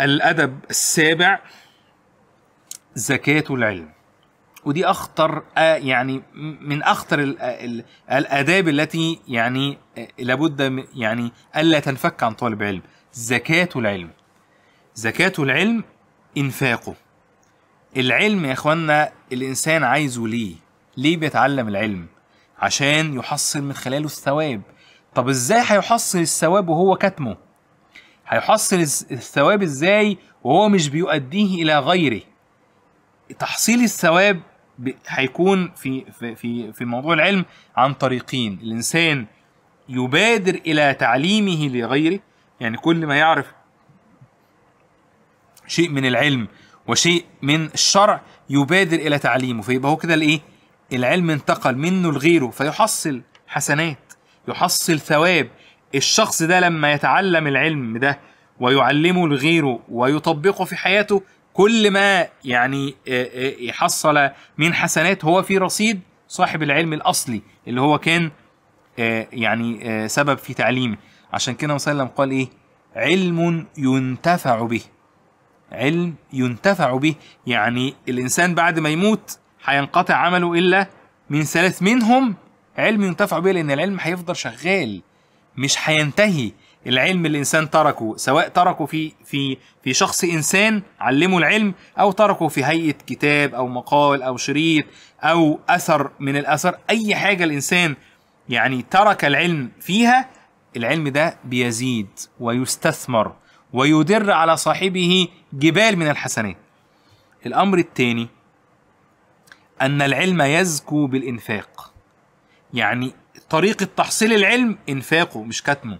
الأدب السابع زكاة العلم ودي أخطر آه، يعني من أخطر الآداب التي يعني آه، لابد يعني ألا تنفك عن طالب علم زكاة العلم زكاة العلم إنفاقه العلم يا إخوانا الإنسان عايزه ليه ليه بيتعلم العلم عشان يحصل من خلاله الثواب طب إزاي هيحصل الثواب وهو كاتمه هيحصل الثواب ازاي وهو مش بيؤديه الى غيره تحصيل الثواب هيكون في في في موضوع العلم عن طريقين الانسان يبادر الى تعليمه لغيره يعني كل ما يعرف شيء من العلم وشيء من الشرع يبادر الى تعليمه فيبقى هو كده الايه العلم انتقل منه لغيره فيحصل حسنات يحصل ثواب الشخص ده لما يتعلم العلم ده ويعلمه لغيره ويطبقه في حياته كل ما يعني آه، آه، يحصل من حسنات هو في رصيد صاحب العلم الاصلي اللي هو كان آه، يعني سبب في تعليمه عشان كده صلى وسلم قال ايه علم ينتفع به علم ينتفع به يعني الانسان بعد ما يموت هينقطع عمله الا من ثلاث منهم علم ينتفع به لان العلم هيفضل شغال مش هينتهي العلم اللي الانسان تركه سواء تركه في في في شخص انسان علمه العلم او تركه في هيئه كتاب او مقال او شريط او اثر من الاثر اي حاجه الانسان يعني ترك العلم فيها العلم ده بيزيد ويستثمر ويدر على صاحبه جبال من الحسنات الامر الثاني ان العلم يزكو بالانفاق يعني طريقة تحصيل العلم إنفاقه مش كتمه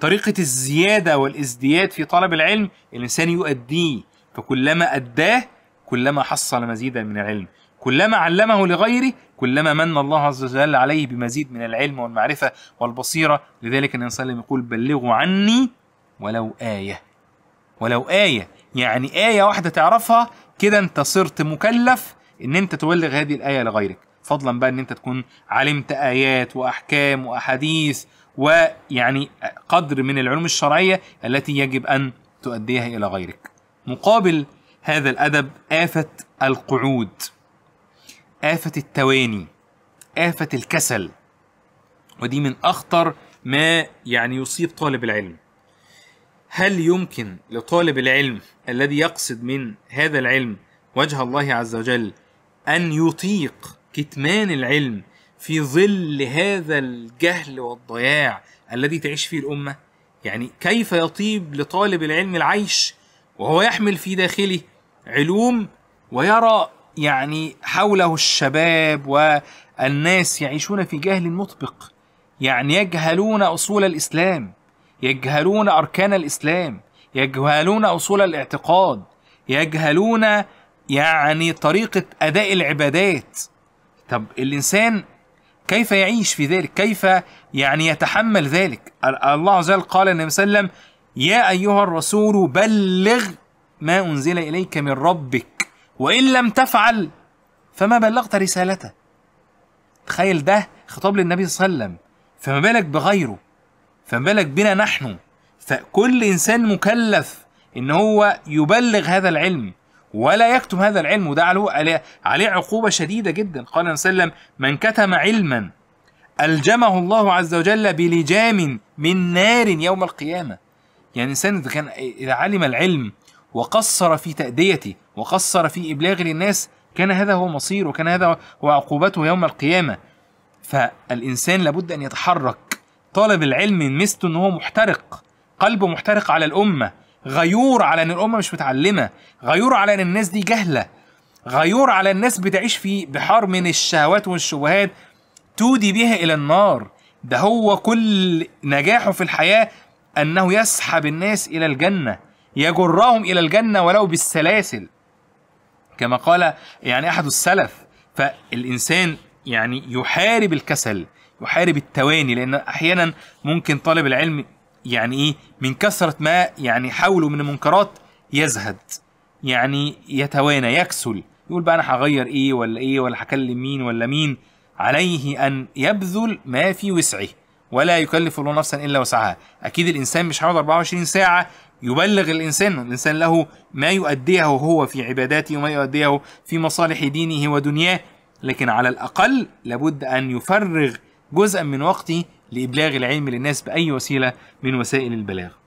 طريقة الزيادة والازدياد في طلب العلم الإنسان يؤديه فكلما أداه كلما حصل مزيدا من العلم كلما علمه لغيره كلما من الله عز وجل عليه بمزيد من العلم والمعرفة والبصيرة لذلك النبي صلى الله عليه وسلم يقول بلغوا عني ولو آية ولو آية يعني آية واحدة تعرفها كده أنت صرت مكلف إن أنت تبلغ هذه الآية لغيرك فضلا بقى ان انت تكون علمت ايات واحكام واحاديث ويعني قدر من العلوم الشرعيه التي يجب ان تؤديها الى غيرك. مقابل هذا الادب افه القعود افه التواني افه الكسل ودي من اخطر ما يعني يصيب طالب العلم. هل يمكن لطالب العلم الذي يقصد من هذا العلم وجه الله عز وجل ان يطيق كتمان العلم في ظل هذا الجهل والضياع الذي تعيش فيه الامه يعني كيف يطيب لطالب العلم العيش وهو يحمل في داخله علوم ويرى يعني حوله الشباب والناس يعيشون في جهل مطبق يعني يجهلون اصول الاسلام يجهلون اركان الاسلام يجهلون اصول الاعتقاد يجهلون يعني طريقه اداء العبادات طب الإنسان كيف يعيش في ذلك كيف يعني يتحمل ذلك الله عز وجل قال النبي صلى الله عليه وسلم يا أيها الرسول بلغ ما أنزل إليك من ربك وإن لم تفعل فما بلغت رسالته تخيل ده خطاب للنبي صلى الله عليه وسلم فما بالك بغيره فما بالك بنا نحن فكل إنسان مكلف إن هو يبلغ هذا العلم ولا يكتم هذا العلم وده عليه علي عقوبة شديدة جدا قال النبي صلى الله عليه وسلم من كتم علما ألجمه الله عز وجل بلجام من نار يوم القيامة يعني الإنسان إذا كان إذا علم العلم وقصر في تأديته وقصر في إبلاغ للناس كان هذا هو مصيره وكان هذا هو عقوبته يوم القيامة فالإنسان لابد أن يتحرك طالب العلم ميزته أن هو محترق قلبه محترق على الأمة غيور على ان الامه مش متعلمه غيور على ان الناس دي جهله غيور على الناس بتعيش في بحار من الشهوات والشبهات تودي بها الى النار ده هو كل نجاحه في الحياه انه يسحب الناس الى الجنه يجرهم الى الجنه ولو بالسلاسل كما قال يعني احد السلف فالانسان يعني يحارب الكسل يحارب التواني لان احيانا ممكن طالب العلم يعني ايه من كثره ما يعني حوله من المنكرات يزهد يعني يتوانى يكسل يقول بقى انا هغير ايه ولا ايه ولا هكلم مين ولا مين عليه ان يبذل ما في وسعه ولا يكلف الله نفسا الا وسعها اكيد الانسان مش هيقعد 24 ساعه يبلغ الانسان الانسان له ما يؤديه هو في عباداته وما يؤديه في مصالح دينه ودنياه لكن على الاقل لابد ان يفرغ جزءا من وقته لإبلاغ العلم للناس بأي وسيلة من وسائل البلاغ